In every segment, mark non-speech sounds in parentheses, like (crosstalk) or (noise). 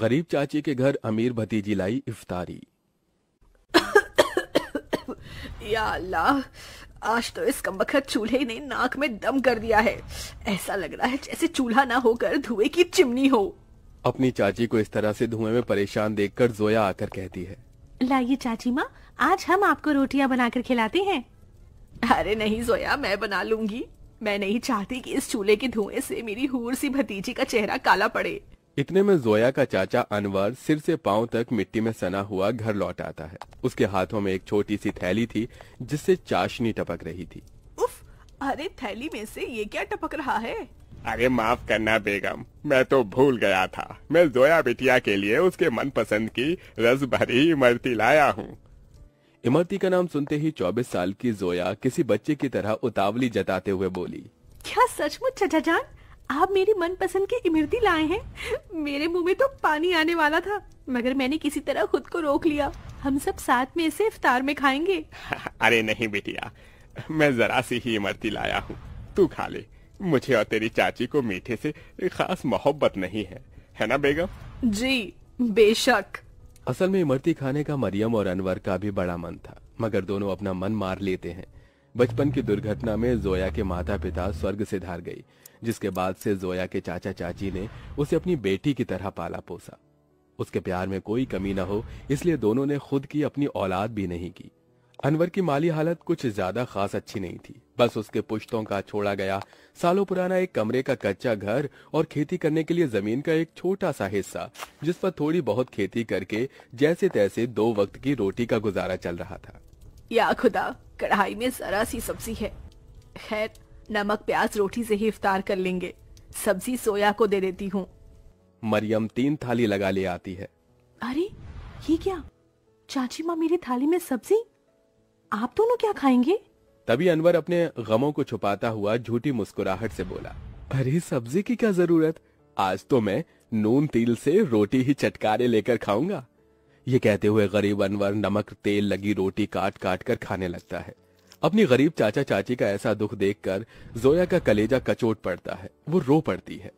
गरीब चाची के घर अमीर भतीजी लाई इफ्तारी या अल्लाह आज तो इस कमबख्त चूल्हे ने नाक में दम कर दिया है ऐसा लग रहा है जैसे चूल्हा ना होकर धुएं की चिमनी हो अपनी चाची को इस तरह से धुएं में परेशान देखकर जोया आकर कहती है लाइए चाची माँ आज हम आपको रोटियाँ बनाकर खिलाते हैं अरे नहीं जोया मैं बना लूंगी मैं नहीं चाहती कि इस चूल्हे के धुएं से मेरी हूर सी भतीजी का चेहरा काला पड़े इतने में जोया का चाचा अनवर सिर से पांव तक मिट्टी में सना हुआ घर लौट आता है उसके हाथों में एक छोटी सी थैली थी जिससे चाशनी टपक रही थी उफ, अरे थैली में से ये क्या टपक रहा है अरे माफ करना बेगम मैं तो भूल गया था मैं जोया बिटिया के लिए उसके मन पसंद की रस भरी इमरती लाया हूँ इमरती का नाम सुनते ही चौबीस साल की जोया किसी बच्चे की तरह उतावली जताते हुए बोली क्या सचमुच चाचा जान आप मेरी मनपसंद की इमरती लाए हैं मेरे मुंह में तो पानी आने वाला था मगर मैंने किसी तरह खुद को रोक लिया हम सब साथ में इसे इफ्तार में खाएंगे (laughs) अरे नहीं बेटिया मैं जरा सी ही इमरती लाया हूँ तू खा ले मुझे और तेरी चाची को मीठे से खास मोहब्बत नहीं है है ना बेगम जी बेशक असल में इमरती खाने का मरियम और अनवर का भी बड़ा मन था मगर दोनों अपना मन मार लेते हैं बचपन की दुर्घटना में जोया के माता पिता स्वर्ग से धार गई जिसके बाद से जोया के चाचा चाची ने उसे अपनी बेटी की तरह पाला पोसा उसके प्यार में कोई कमी ना हो इसलिए दोनों ने खुद की अपनी औलाद भी नहीं की अनवर की माली हालत कुछ ज्यादा खास अच्छी नहीं थी बस उसके पुश्तों का छोड़ा गया सालों पुराना एक कमरे का कच्चा घर और खेती करने के लिए जमीन का एक छोटा सा हिस्सा जिस पर थोड़ी बहुत खेती करके जैसे तैसे दो वक्त की रोटी का गुजारा चल रहा था या खुदा कढ़ाई में जरा सी सब्जी है खैर नमक प्याज रोटी से ही इफ्तार कर लेंगे सब्जी सोया को दे देती हूँ मरियम तीन थाली लगा ले आती है अरे ये क्या चाची माँ मेरी थाली में सब्जी आप दोनों क्या खाएंगे तभी अनवर अपने गमों को छुपाता हुआ झूठी मुस्कुराहट से बोला अरे सब्जी की क्या जरूरत आज तो मैं नून तिल से रोटी ही चटकारे लेकर खाऊंगा ये कहते हुए गरीब अनवर नमक तेल लगी रोटी काट काट कर खाने लगता है अपनी गरीब चाचा चाची का ऐसा दुख देखकर जोया का कलेजा कचोट पड़ता है वो रो पड़ती है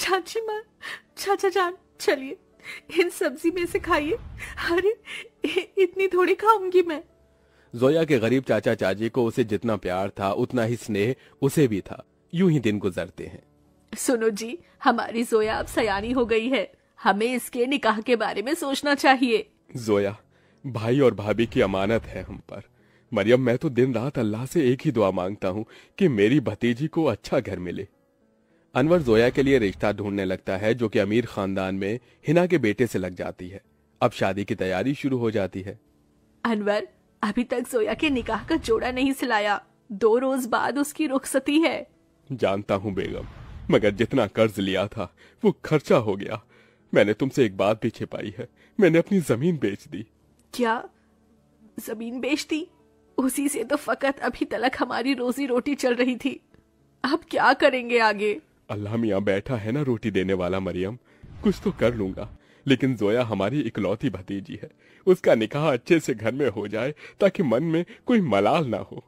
चाची माँ चाचा जान चलिए इन सब्जी में से खाइए अरे इतनी थोड़ी खाऊंगी मैं जोया के गरीब चाचा चाची को उसे जितना प्यार था उतना ही स्नेह उसे भी था यूं ही दिन गुजरते हैं सुनो जी हमारी जोया अब सयानी हो गई है हमें इसके निकाह के बारे में सोचना चाहिए जोया भाई और भाभी की अमानत है हम पर मरियम मैं तो दिन रात अल्लाह से एक ही दुआ मांगता हूँ कि मेरी भतीजी को अच्छा घर मिले अनवर जोया के लिए रिश्ता ढूंढने लगता है जो कि अमीर खानदान में हिना के बेटे से लग जाती है अब शादी की तैयारी शुरू हो जाती है अनवर अभी तक जोया के निकाह का जोड़ा नहीं सिलाया दो रोज बाद उसकी रुखसती है जानता हूँ बेगम मगर जितना कर्ज लिया था वो खर्चा हो गया मैंने तुमसे एक बात भी छिपाई है मैंने अपनी जमीन बेच दी क्या जमीन बेच दी उसी से तो फकत अभी तलक हमारी रोजी रोटी चल रही थी अब क्या करेंगे आगे अल्लाह मियाँ बैठा है ना रोटी देने वाला मरियम कुछ तो कर लूंगा लेकिन जोया हमारी इकलौती भतीजी है उसका निकाह अच्छे से घर में हो जाए ताकि मन में कोई मलाल ना हो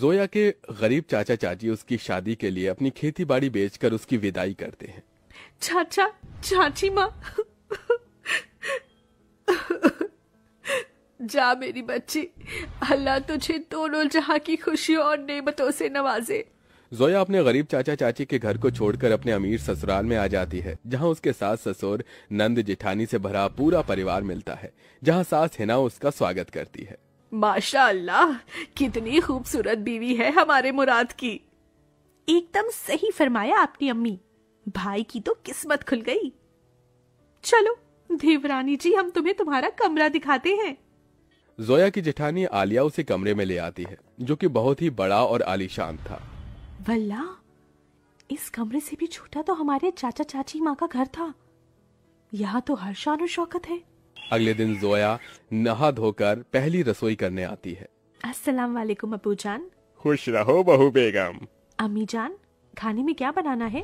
जोया के गरीब चाचा चाची उसकी शादी के लिए अपनी खेती बाड़ी कर उसकी विदाई करते हैं चाचा चाची माँ जा मेरी बच्ची अल्लाह तुझे दोनों जहाँ की खुशी और नेमतों से नवाजे जोया अपने गरीब चाचा चाची के घर को छोड़कर अपने अमीर ससुराल में आ जाती है जहाँ उसके सास ससुर नंद जिठानी से भरा पूरा परिवार मिलता है जहाँ सास हिना उसका स्वागत करती है माशा अल्लाह कितनी खूबसूरत बीवी है हमारे मुराद की एकदम सही फरमाया आपकी अम्मी भाई की तो किस्मत खुल गई चलो देवरानी जी हम तुम्हें तुम्हारा कमरा दिखाते हैं जोया की जेठानी आलिया उसे कमरे में ले आती है जो कि बहुत ही बड़ा और आलीशान था वल्ला इस कमरे से भी छोटा तो हमारे चाचा चाची माँ का घर था यहाँ तो हर शान और शौकत है अगले दिन जोया नहा धोकर पहली रसोई करने आती है अस्सलाम वालेकुम अबू जान खुश रहो बहू बेगम अम्मी जान खाने में क्या बनाना है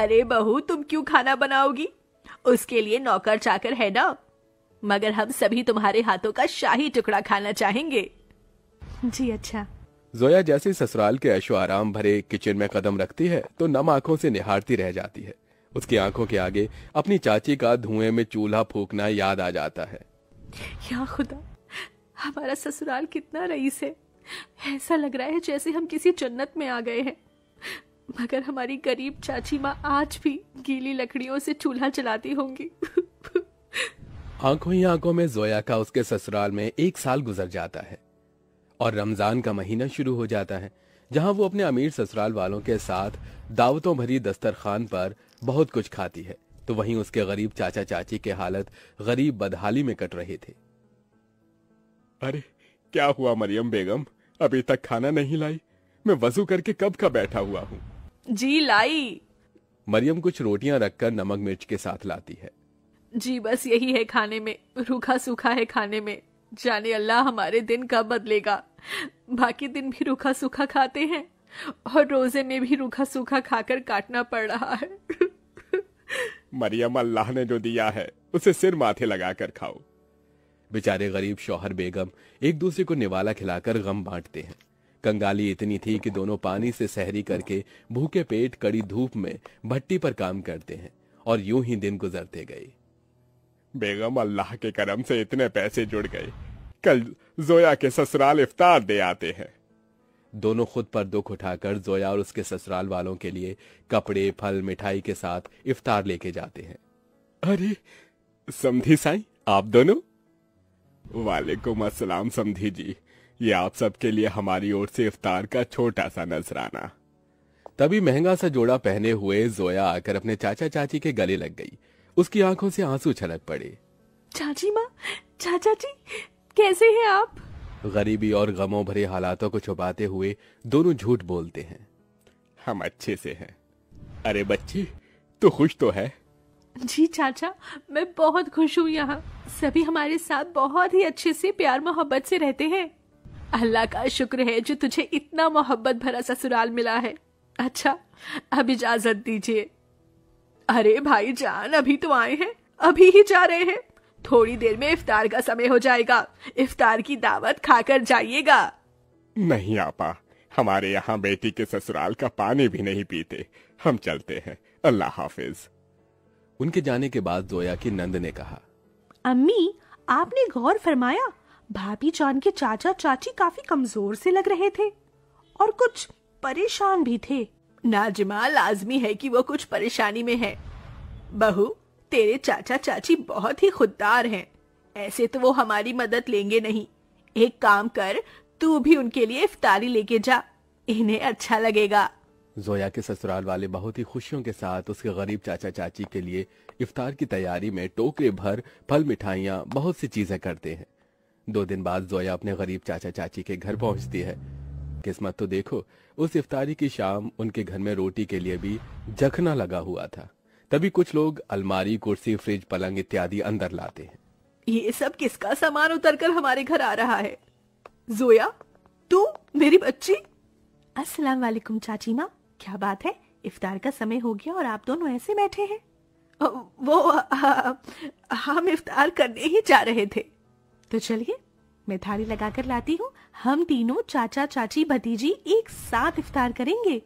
अरे बहू तुम क्यों खाना बनाओगी उसके लिए नौकर चाकर है ना मगर हम सभी तुम्हारे हाथों का शाही टुकड़ा खाना चाहेंगे जी अच्छा जोया जैसे ससुराल के ऐशो आराम भरे किचन में कदम रखती है तो नम आंखों से निहारती रह जाती है उसकी आंखों के आगे अपनी चाची का धुएं में चूल्हा फूकना याद आ जाता है या खुदा हमारा ससुराल कितना रईस है ऐसा लग रहा है जैसे हम किसी जन्नत में आ गए हैं मगर हमारी गरीब चाची माँ आज भी गीली लकड़ियों से चूल्हा चलाती होंगी आंखों ही आंखों में जोया का उसके ससुराल में एक साल गुजर जाता है और रमजान का महीना शुरू हो जाता है जहां वो अपने अमीर ससुराल वालों के साथ दावतों भरी दस्तरखान पर बहुत कुछ खाती है तो वहीं उसके गरीब चाचा चाची की हालत गरीब बदहाली में कट रहे थे अरे क्या हुआ मरियम बेगम अभी तक खाना नहीं लाई मैं वजू करके कब का बैठा हुआ हूँ जी लाई मरियम कुछ रोटियां रखकर नमक मिर्च के साथ लाती है जी बस यही है खाने में रूखा सूखा है खाने में जाने अल्लाह हमारे दिन कब बदलेगा बाकी दिन भी रूखा सूखा खाते हैं और रोजे में भी रूखा सूखा खाकर काटना पड़ रहा है मरियम अल्लाह ने जो दिया है उसे सिर माथे लगाकर खाओ बेचारे गरीब शोहर बेगम एक दूसरे को निवाला खिलाकर गम बांटते हैं कंगाली इतनी थी कि दोनों पानी से सहरी करके भूखे पेट कड़ी धूप में भट्टी पर काम करते हैं और यूं ही दिन गुजरते गए बेगम अल्लाह के करम से इतने पैसे जुड़ गए कल जोया के ससुराल इफ्तार दे आते हैं दोनों खुद पर दुख उठाकर जोया और उसके ससुराल वालों के लिए कपड़े फल मिठाई के साथ इफ्तार लेके जाते हैं अरे समधी साई आप दोनों वालेकुम असलम समधी जी ये आप सबके लिए हमारी ओर से इफ्तार का छोटा सा नजराना तभी महंगा सा जोड़ा पहने हुए जोया आकर अपने चाचा चाची के गले लग गई उसकी आंखों से आंसू छलक पड़े चाची माँ चाचा जी कैसे हैं आप गरीबी और गमों भरे हालातों को छुपाते हुए दोनों झूठ बोलते हैं हम अच्छे से हैं अरे बच्ची तू खुश तो है जी चाचा मैं बहुत खुश हूँ यहाँ सभी हमारे साथ बहुत ही अच्छे से प्यार मोहब्बत से रहते हैं अल्लाह का शुक्र है जो तुझे इतना मोहब्बत भरा ससुराल मिला है अच्छा अब इजाजत दीजिए अरे भाई जान अभी तो आए हैं अभी ही जा रहे हैं थोड़ी देर में इफ्तार का समय हो जाएगा इफ्तार की दावत खाकर जाइएगा नहीं आपा हमारे यहाँ बेटी के ससुराल का पानी भी नहीं पीते हम चलते हैं अल्लाह हाफिज उनके जाने के बाद जोया की नंद ने कहा अम्मी आपने गौर फरमाया भाभी जान के चाचा चाची काफी कमजोर से लग रहे थे और कुछ परेशान भी थे नाजमा लाजमी है कि वो कुछ परेशानी में है बहू तेरे चाचा चाची बहुत ही खुददार हैं ऐसे तो वो हमारी मदद लेंगे नहीं एक काम कर तू भी उनके लिए इफ्तारी लेके जा इन्हें अच्छा लगेगा जोया के ससुराल वाले बहुत ही खुशियों के साथ उसके गरीब चाचा चाची के लिए इफ्तार की तैयारी में टोकरे भर फल मिठाइया बहुत सी चीजें करते हैं दो दिन बाद जोया अपने गरीब चाचा चाची के घर पहुंचती है किस्मत तो देखो उस इफ्तारी की शाम उनके घर में रोटी के लिए भी जखना लगा हुआ था तभी कुछ लोग अलमारी कुर्सी फ्रिज पलंग इत्यादि अंदर लाते हैं ये सब किसका सामान उतरकर हमारे घर आ रहा है जोया तू मेरी बच्ची अस्सलाम वालेकुम चाची माँ क्या बात है इफ्तार का समय हो गया और आप दोनों ऐसे बैठे हैं वो आ, हम इफ्तार करने ही जा रहे थे तो चलिए मैं थाली लगाकर लाती हूँ हम तीनों चाचा चाची भतीजी एक साथ इफ्तार करेंगे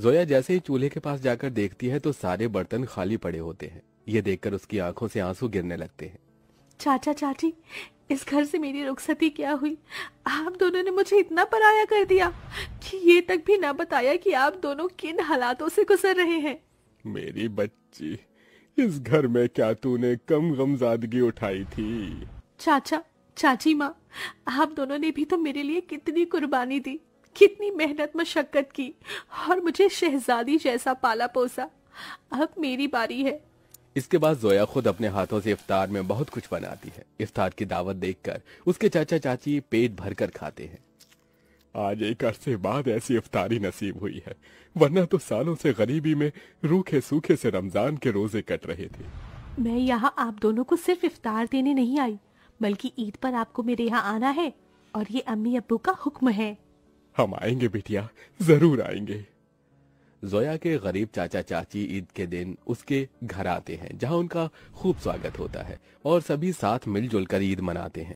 जोया जैसे ही चूल्हे के पास जाकर देखती है तो सारे बर्तन खाली पड़े होते हैं ये देखकर उसकी आंखों से आंसू गिरने लगते हैं चाचा चाची इस घर से मेरी रुखसती क्या हुई आप दोनों ने मुझे इतना पराया कर दिया कि ये तक भी ना बताया कि आप दोनों किन हालातों से गुजर रहे हैं मेरी बच्ची इस घर में क्या तूने कम गमजादगी उठाई थी चाचा चाची माँ आप दोनों ने भी तो मेरे लिए कितनी कुर्बानी दी कितनी मेहनत मशक्कत की और मुझे शहजादी जैसा पाला पोसा अब मेरी बारी है इसके बाद जोया खुद अपने हाथों से इफ्तार में बहुत कुछ बनाती है इफ्तार की दावत देखकर उसके चाचा चाची पेट भर कर खाते हैं आज एक अरसे बाद ऐसी इफ्तारी नसीब हुई है वरना तो सालों से गरीबी में रूखे सूखे से रमजान के रोजे कट रहे थे मैं यहाँ आप दोनों को सिर्फ इफ्तार देने नहीं आई बल्कि ईद पर आपको मेरे यहाँ आना है और ये अम्मी अबू का हुक्म है हम आएंगे बेटिया जरूर आएंगे जोया के गरीब चाचा चाची ईद के दिन उसके घर आते हैं जहाँ उनका खूब स्वागत होता है और सभी साथ मिलजुल कर ईद मनाते हैं